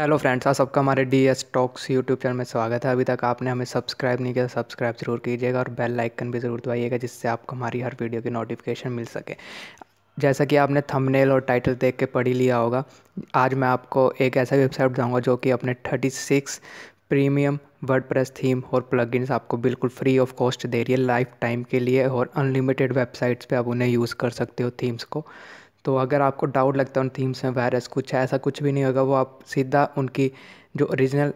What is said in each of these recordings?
hello friends आप सबका हमारे डी एस टॉक्स यूट्यूब चैनल में स्वागत है अभी तक आपने हमें सब्सक्राइब नहीं किया सब्सक्राइब तो जरूर कीजिएगा और बेल आइकन भी ज़रूर दबाइएगा जिससे आपको हमारी हर वीडियो की नोटिफिकेशन मिल सके जैसा कि आपने थंबनेल और टाइटल देख के पढ़ ही लिया होगा आज मैं आपको एक ऐसा वेबसाइट बताऊँगा जो कि अपने thirty six premium press theme और प्लगइन्स आपको बिल्कुल फ्री ऑफ कॉस्ट दे रही है लाइफ टाइम के लिए और अनलिमिटेड वेबसाइट्स पे आप उन्हें यूज़ कर सकते हो थीम्स को तो अगर आपको डाउट लगता है उन थीम्स में वायरस कुछ है ऐसा कुछ भी नहीं होगा वो आप सीधा उनकी जो ओरिजिनल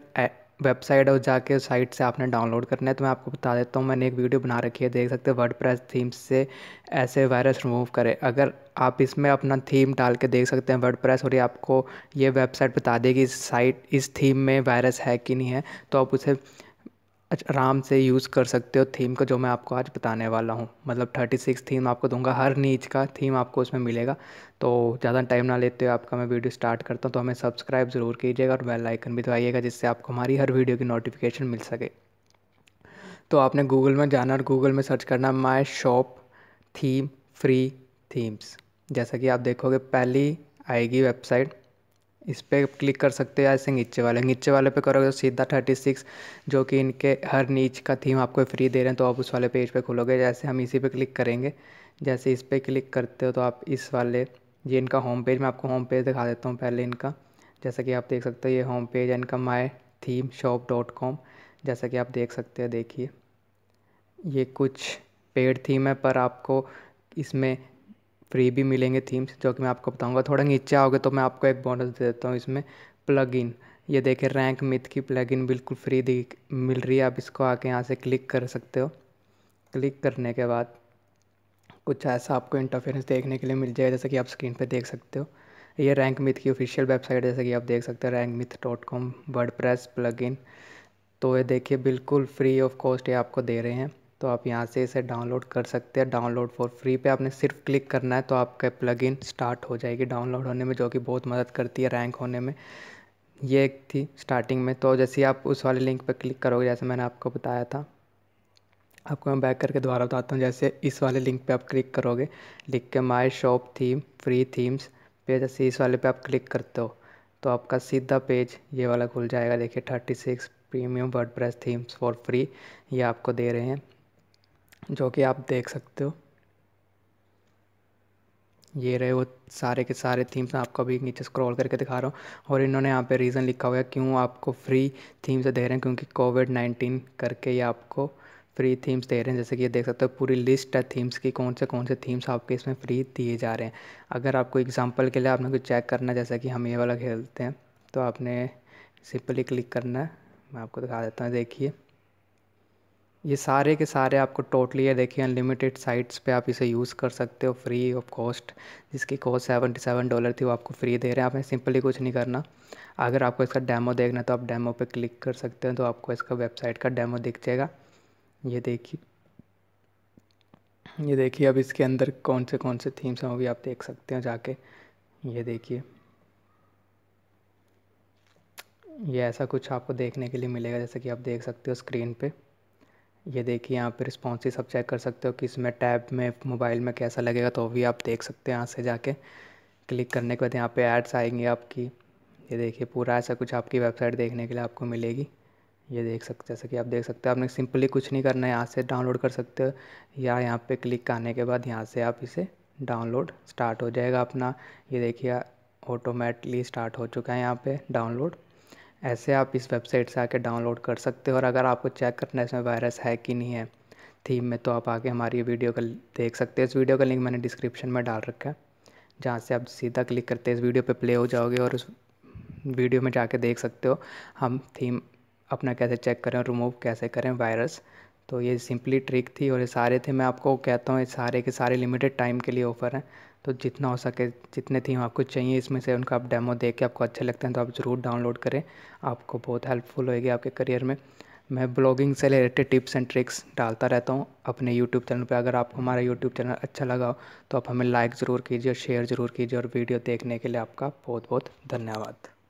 वेबसाइट है वो जाके साइट से आपने डाउनलोड करना है तो मैं आपको बता देता हूँ मैंने एक वीडियो बना रखी है देख सकते हैं वर्ड प्रेस थीम्स से ऐसे वायरस रिमूव करें अगर आप इसमें अपना थीम डाल के देख सकते हैं वर्ड प्रेस और ये आपको ये वेबसाइट बता देगी इस साइट इस थीम में वायरस है कि नहीं है तो आप उसे अच्छा, आराम से यूज़ कर सकते हो थीम का जो मैं आपको आज बताने वाला हूँ मतलब थर्टी सिक्स थीम आपको दूंगा हर नीच का थीम आपको उसमें मिलेगा तो ज़्यादा टाइम ना लेते हो आपका मैं वीडियो स्टार्ट करता हूँ तो हमें सब्सक्राइब ज़रूर कीजिएगा और बेल आइकन भी दबाइएगा जिससे आपको हमारी हर वीडियो की नोटिफिकेशन मिल सके तो आपने गूगल में जाना और गूगल में सर्च करना my shop theme free themes जैसा कि आप देखोगे पहली आएगी वेबसाइट इस पर क्लिक कर सकते हो ऐसे नीचे वाले नीचे वाले पे करोगे तो सीधा थर्टी सिक्स जो कि इनके हर नीच का थीम आपको फ्री दे रहे हैं तो आप उस वाले पेज पे खोलोगे जैसे हम इसी पे क्लिक करेंगे जैसे इस पर क्लिक करते हो तो आप इस वाले ये इनका होम पेज मैं आपको होम पेज दिखा देता हूँ पहले इनका जैसा कि आप देख सकते हो ये होम पेज है इनका my theme shop dot com जैसा कि आप देख सकते हो देखिए ये कुछ पेड थीम है पर आपको इसमें फ्री भी मिलेंगे थीम्स जो कि मैं आपको बताऊंगा थोड़ा नीचे आओगे तो मैं आपको एक बोनस दे देता हूँ इसमें इन ये देखें रैंक मिथ की इन बिल्कुल फ्री दी मिल रही है आप इसको आके यहाँ से क्लिक कर सकते हो क्लिक करने के बाद कुछ ऐसा आपको इंटरफेरेंस देखने के लिए मिल जाएगा जैसा कि आप स्क्रीन पर देख सकते हो ये रैंक मिथ की ऑफिशियल वेबसाइट जैसे जैसा कि आप देख सकते हो rank myth dot com WordPress इन तो ये देखिए बिल्कुल फ्री ऑफ कॉस्ट ये आपको दे रहे हैं तो आप यहाँ से इसे डाउनलोड कर सकते हैं डाउनलोड फॉर फ्री पे आपने सिर्फ क्लिक करना है तो आपका प्लगइन स्टार्ट हो जाएगी डाउनलोड होने में जो कि बहुत मदद करती है रैंक होने में ये एक थी स्टार्टिंग में तो जैसे आप उस वाले लिंक पर क्लिक करोगे जैसे मैंने आपको बताया था आपको मैं बैक करके दोबारा बताता हूँ जैसे इस वाले लिंक पर आप क्लिक करोगे लिख के my shop theme free themes पे जैसे इस वाले पर आप क्लिक करते हो तो आपका सीधा पेज ये वाला खुल जाएगा देखिए thirty six premium word themes for free ये आपको दे रहे हैं जो कि आप देख सकते हो ये रहे वो सारे के सारे थीम्स मैं आपको अभी नीचे स्क्रॉल करके दिखा रहा हूँ और इन्होंने यहाँ पे रीज़न लिखा हुआ है क्यों आपको फ्री थीम्स दे रहे हैं क्योंकि कोविड नाइन्टीन करके ये आपको फ्री थीम्स दे रहे हैं जैसे कि ये देख सकते हो पूरी लिस्ट है थीम्स की कौन से कौन से थीम्स आपके इसमें फ्री दिए जा रहे हैं अगर आपको एग्जाम्पल के लिए आपने कुछ चेक करना है जैसा कि हम ये वाला खेलते हैं तो आपने सिंपली क्लिक करना है मैं आपको दिखा देता हूँ देखिए ये सारे के सारे आपको टोटली ये देखिए अनलिमिटेड साइट्स पे आप इसे यूज़ कर सकते हो फ्री ऑफ कॉस्ट जिसकी कॉस्ट सेवेंटी सेवन डॉलर थी वो आपको फ्री दे रहे हैं आपने सिंपली कुछ नहीं करना अगर आपको इसका डेमो देखना है तो आप डेमो पे क्लिक कर सकते हैं तो आपको इसका वेबसाइट का डेमो दिख जाएगा ये देखिए ये देखिए अब इसके अंदर कौन से कौन से थीम्स हैं वो भी आप देख सकते हो जाके ये देखिए ये ऐसा कुछ आपको देखने के लिए मिलेगा जैसे कि आप देख सकते हो स्क्रीन पे ये देखिए यहाँ पे रिस्पॉन्सिस आप चेक कर सकते हो कि इसमें टैब में मोबाइल में कैसा लगेगा तो भी आप देख सकते हैं यहाँ से जाके क्लिक करने के बाद यहाँ पे एड्स आएंगे आपकी ये देखिए पूरा ऐसा कुछ आपकी वेबसाइट देखने के लिए आपको मिलेगी ये देख सकते जैसा कि आप देख सकते हो आपने सिंपली कुछ नहीं करना है यहाँ से डाउनलोड कर सकते हो या यहाँ पर क्लिक आने के बाद यहाँ से आप इसे डाउनलोड स्टार्ट हो जाएगा अपना ये देखिए ऑटोमेटिकली स्टार्ट हो चुका है यहाँ पर डाउनलोड ऐसे आप इस वेबसाइट से आके डाउनलोड कर सकते हो और अगर आपको चेक करना है इसमें वायरस है कि नहीं है थीम में तो आप आके हमारी वीडियो का देख सकते हो इस वीडियो का लिंक मैंने डिस्क्रिप्शन में डाल रखा है जहाँ से आप सीधा क्लिक करते हैं इस वीडियो पे प्ले हो जाओगे और उस वीडियो में जाके देख सकते हो हम थीम अपना कैसे चेक करें रिमूव कैसे करें वायरस तो ये सिंपली ट्रिक थी और ये सारे थे मैं आपको कहता हूँ ये सारे के सारे लिमिटेड टाइम के लिए ऑफ़र हैं तो जितना हो सके जितने थी आपको चाहिए इसमें से उनका आप डेमो देख के आपको अच्छे लगते हैं तो आप ज़रूर डाउनलोड करें आपको बहुत हेल्पफुल होएगी आपके करियर में मैं ब्लॉगिंग से रिलेटेड टिप्स एंड ट्रिक्स डालता रहता हूँ अपने यूट्यूब चैनल पर अगर आपको हमारा यूट्यूब चैनल अच्छा लगा हो तो आप हमें लाइक ज़रूर कीजिए और शेयर ज़रूर कीजिए और वीडियो देखने के लिए आपका बहुत बहुत धन्यवाद